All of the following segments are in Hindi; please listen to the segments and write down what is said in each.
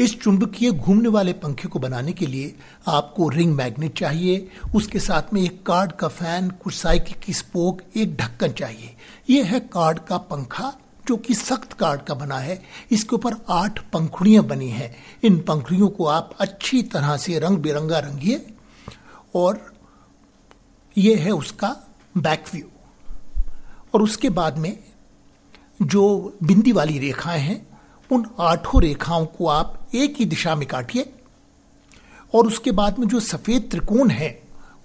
इस चुंबकीय घूमने वाले पंखे को बनाने के लिए आपको रिंग मैग्नेट चाहिए उसके साथ में एक कार्ड का फैन कुछ साइकिल की स्पोक एक ढक्कन चाहिए यह है कार्ड का पंखा जो कि सख्त कार्ड का बना है इसके ऊपर आठ पंखुड़ियां बनी हैं इन पंखुड़ियों को आप अच्छी तरह से रंग बिरंगा रंगिए और ये है उसका बैक व्यू और उसके बाद में जो बिंदी वाली रेखाएं हैं उन आठों रेखाओं को आप एक ही दिशा में काटिए और उसके बाद में जो सफ़ेद त्रिकोण है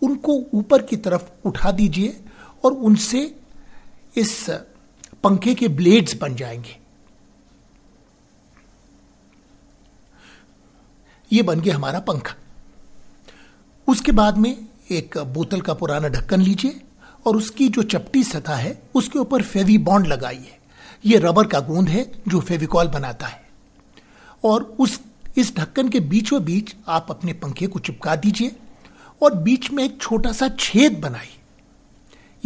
उनको ऊपर की तरफ उठा दीजिए और उनसे इस पंखे के ब्लेड्स बन जाएंगे ये बन गया हमारा पंखा उसके बाद में एक बोतल का पुराना ढक्कन लीजिए और उसकी जो चपटी सतह है उसके ऊपर फेवी बॉन्ड लगाइए ये रबर का गोंद है जो फेविकॉल बनाता है और उस इस ढक्कन के बीचों बीच आप अपने पंखे को चिपका दीजिए और बीच में एक छोटा सा छेद बनाइए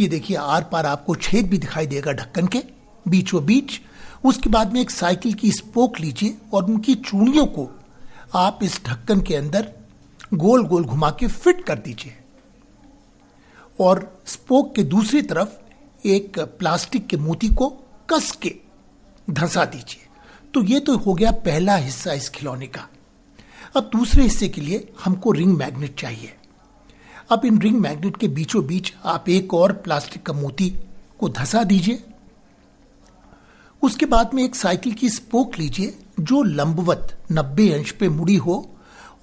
ये देखिए आर पार आपको छेद भी दिखाई देगा ढक्कन के बीचों बीच उसके बाद में एक साइकिल की स्पोक लीजिए और उनकी चूड़ियों को आप इस ढक्कन के अंदर गोल गोल घुमा के फिट कर दीजिए और स्पोक के दूसरी तरफ एक प्लास्टिक के मोती को कस के धंसा दीजिए तो ये तो हो गया पहला हिस्सा इस खिलौने का अब दूसरे हिस्से के लिए हमको रिंग मैग्नेट चाहिए अब इन रिंग मैग्नेट के बीचों बीच आप एक और प्लास्टिक का मोती को धंसा दीजिए उसके बाद में एक साइकिल की स्पोक लीजिए जो लंबवत 90 अंश पे मुड़ी हो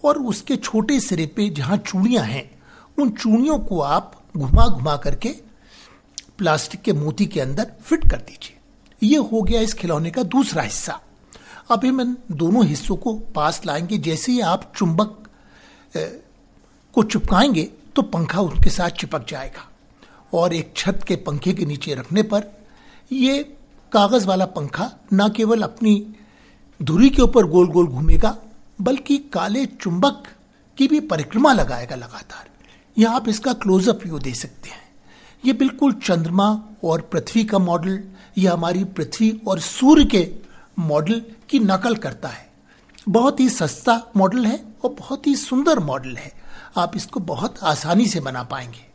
और उसके छोटे सिरे पे जहां चूड़ियां हैं उन चूड़ियों को आप घुमा घुमा करके प्लास्टिक के मोती के अंदर फिट कर दीजिए ये हो गया इस खिलौने का दूसरा हिस्सा अब हम इन दोनों हिस्सों को पास लाएंगे जैसे ही आप चुंबक को चिपकाएंगे तो पंखा उनके साथ चिपक जाएगा और एक छत के पंखे के नीचे रखने पर ये कागज़ वाला पंखा न केवल अपनी धुरी के ऊपर गोल गोल घूमेगा बल्कि काले चुंबक की भी परिक्रमा लगाएगा लगातार यह आप इसका क्लोजअप व्यू दे सकते हैं ये बिल्कुल चंद्रमा और पृथ्वी का मॉडल यह हमारी पृथ्वी और सूर्य के मॉडल की नकल करता है बहुत ही सस्ता मॉडल है और बहुत ही सुंदर मॉडल है आप इसको बहुत आसानी से बना पाएंगे